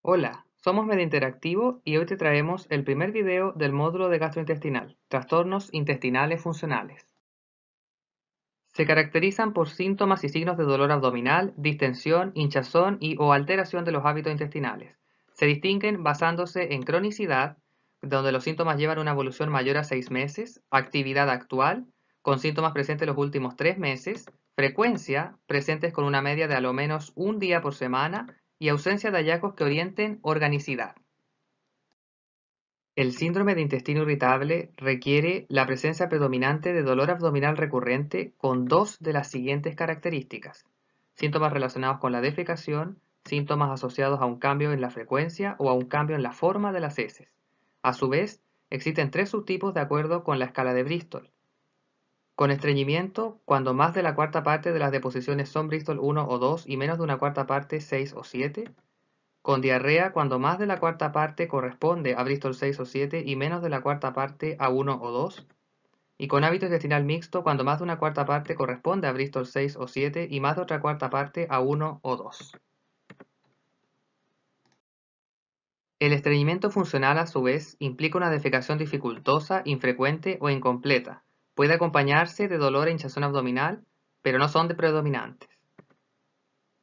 Hola, somos Medio Interactivo y hoy te traemos el primer video del módulo de gastrointestinal, trastornos intestinales funcionales. Se caracterizan por síntomas y signos de dolor abdominal, distensión, hinchazón y o alteración de los hábitos intestinales. Se distinguen basándose en cronicidad, donde los síntomas llevan una evolución mayor a seis meses, actividad actual, con síntomas presentes los últimos tres meses, frecuencia, presentes con una media de al menos un día por semana y ausencia de hallazgos que orienten organicidad. El síndrome de intestino irritable requiere la presencia predominante de dolor abdominal recurrente con dos de las siguientes características. Síntomas relacionados con la defecación, síntomas asociados a un cambio en la frecuencia o a un cambio en la forma de las heces. A su vez, existen tres subtipos de acuerdo con la escala de Bristol. Con estreñimiento, cuando más de la cuarta parte de las deposiciones son Bristol 1 o 2 y menos de una cuarta parte 6 o 7. Con diarrea, cuando más de la cuarta parte corresponde a Bristol 6 o 7 y menos de la cuarta parte a 1 o 2. Y con hábito intestinal mixto, cuando más de una cuarta parte corresponde a Bristol 6 o 7 y más de otra cuarta parte a 1 o 2. El estreñimiento funcional a su vez implica una defecación dificultosa, infrecuente o incompleta, Puede acompañarse de dolor e hinchazón abdominal, pero no son de predominantes.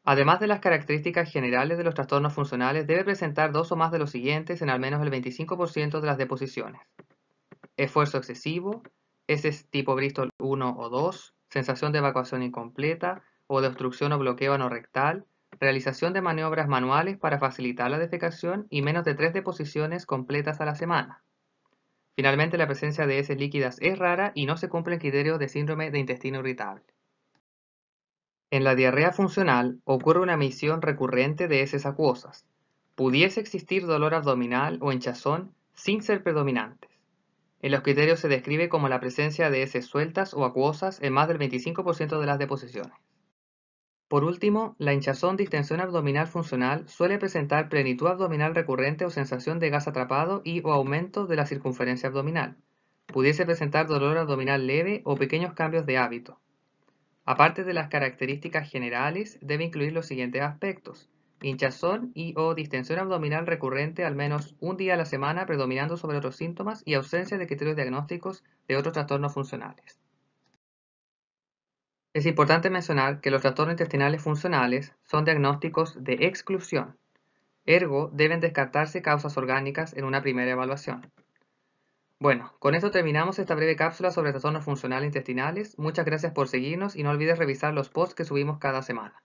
Además de las características generales de los trastornos funcionales, debe presentar dos o más de los siguientes en al menos el 25% de las deposiciones. Esfuerzo excesivo, ese es tipo Bristol 1 o 2, sensación de evacuación incompleta o de obstrucción o bloqueo anorrectal, realización de maniobras manuales para facilitar la defecación y menos de tres deposiciones completas a la semana. Finalmente, la presencia de heces líquidas es rara y no se cumplen criterios de síndrome de intestino irritable. En la diarrea funcional ocurre una emisión recurrente de heces acuosas. Pudiese existir dolor abdominal o hinchazón sin ser predominantes. En los criterios se describe como la presencia de heces sueltas o acuosas en más del 25% de las deposiciones. Por último, la hinchazón distensión abdominal funcional suele presentar plenitud abdominal recurrente o sensación de gas atrapado y o aumento de la circunferencia abdominal. Pudiese presentar dolor abdominal leve o pequeños cambios de hábito. Aparte de las características generales, debe incluir los siguientes aspectos. Hinchazón y o distensión abdominal recurrente al menos un día a la semana predominando sobre otros síntomas y ausencia de criterios diagnósticos de otros trastornos funcionales. Es importante mencionar que los trastornos intestinales funcionales son diagnósticos de exclusión, ergo deben descartarse causas orgánicas en una primera evaluación. Bueno, con esto terminamos esta breve cápsula sobre trastornos funcionales intestinales. Muchas gracias por seguirnos y no olvides revisar los posts que subimos cada semana.